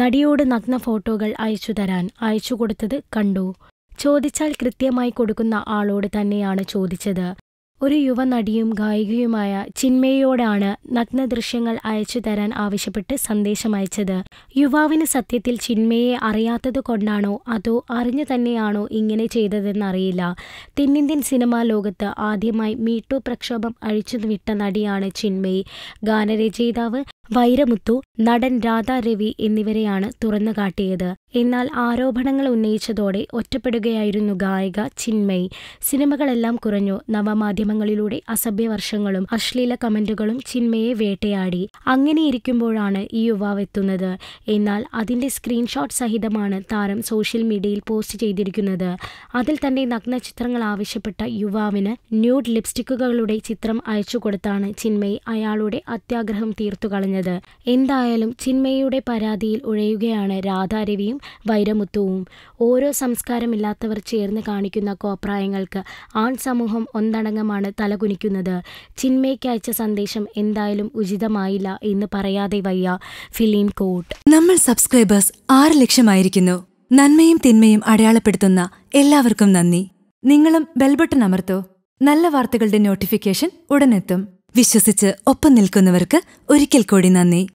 നടിയോട് നഗ്ന ഫോട്ടോകൾ അയച്ചു തരാൻ അയച്ചു കൊടുത്തത് കണ്ടു ചോദിച്ചാൽ കൃത്യമായി കൊടുക്കുന്ന ആളോട് തന്നെയാണ് ചോദിച്ചത് ഒരു യുവനടിയും ഗായികയുമായ ചിന്മയോടാണ് നഗ്ന ദൃശ്യങ്ങൾ അയച്ചു തരാൻ ആവശ്യപ്പെട്ട് സന്ദേശം അയച്ചത് യുവാവിന് സത്യത്തിൽ ചിന്മയെ അറിയാത്തത് കൊണ്ടാണോ അതോ അറിഞ്ഞു തന്നെയാണോ ഇങ്ങനെ ചെയ്തതെന്നറിയില്ല തെന്നിന്ത്യൻ സിനിമാ ലോകത്ത് ആദ്യമായി മീട്ടു പ്രക്ഷോഭം വിട്ട നടിയാണ് ചിന്മയി ഗാനരചയിതാവ് വൈരമുത്തു നടൻ രാധാ രവി എന്നിവരെയാണ് തുറന്നുകാട്ടിയത് എന്നാൽ ആരോപണങ്ങൾ ഉന്നയിച്ചതോടെ ഒറ്റപ്പെടുകയായിരുന്നു ഗായിക ചിന്മയി സിനിമകളെല്ലാം കുറഞ്ഞു നവമാധ്യമങ്ങളിലൂടെ അസഭ്യവർഷങ്ങളും അശ്ലീല കമന്റുകളും ചിന്മയെ വേട്ടയാടി അങ്ങനെയിരിക്കുമ്പോഴാണ് ഈ യുവാവ് എത്തുന്നത് എന്നാൽ അതിന്റെ സ്ക്രീൻഷോട്ട് സഹിതമാണ് താരം സോഷ്യൽ മീഡിയയിൽ പോസ്റ്റ് ചെയ്തിരിക്കുന്നത് അതിൽ തന്റെ നഗ്ന ചിത്രങ്ങൾ ആവശ്യപ്പെട്ട യുവാവിന് ന്യൂഡ് ലിപ്സ്റ്റിക്കുകളുടെ ചിത്രം അയച്ചു കൊടുത്താണ് ചിന്മയി അയാളുടെ അത്യാഗ്രഹം തീർത്തു കളഞ്ഞത് എന്തായാലും ചിന്മയുടെ പരാതിയിൽ ഉഴയുകയാണ് രാധാരവിയും വൈരമുത്തുവും ഓരോ സംസ്കാരമില്ലാത്തവർ ചേർന്ന് കാണിക്കുന്ന കോപ്രായങ്ങൾക്ക് ആൺ സമൂഹം ഒന്നടങ്കമാണ് തലകുനിക്കുന്നത് ചിന്മയ്ക്കയച്ച സന്ദേശം എന്തായാലും ഉചിതമായില്ല എന്ന് പറയാതെ വയ്യ ഫിലിം കോട്ട് നമ്മൾ സബ്സ്ക്രൈബേഴ്സ് ആറ് ലക്ഷമായിരിക്കുന്നു നന്മയും തിന്മയും അടയാളപ്പെടുത്തുന്ന എല്ലാവർക്കും നന്ദി നിങ്ങളും ബെൽബട്ടൺ അമർത്തോ നല്ല വാർത്തകളുടെ നോട്ടിഫിക്കേഷൻ ഉടനെത്തും വിശ്വസിച്ച് ഒപ്പം നിൽക്കുന്നവർക്ക് ഒരിക്കൽ കൂടി നന്ദി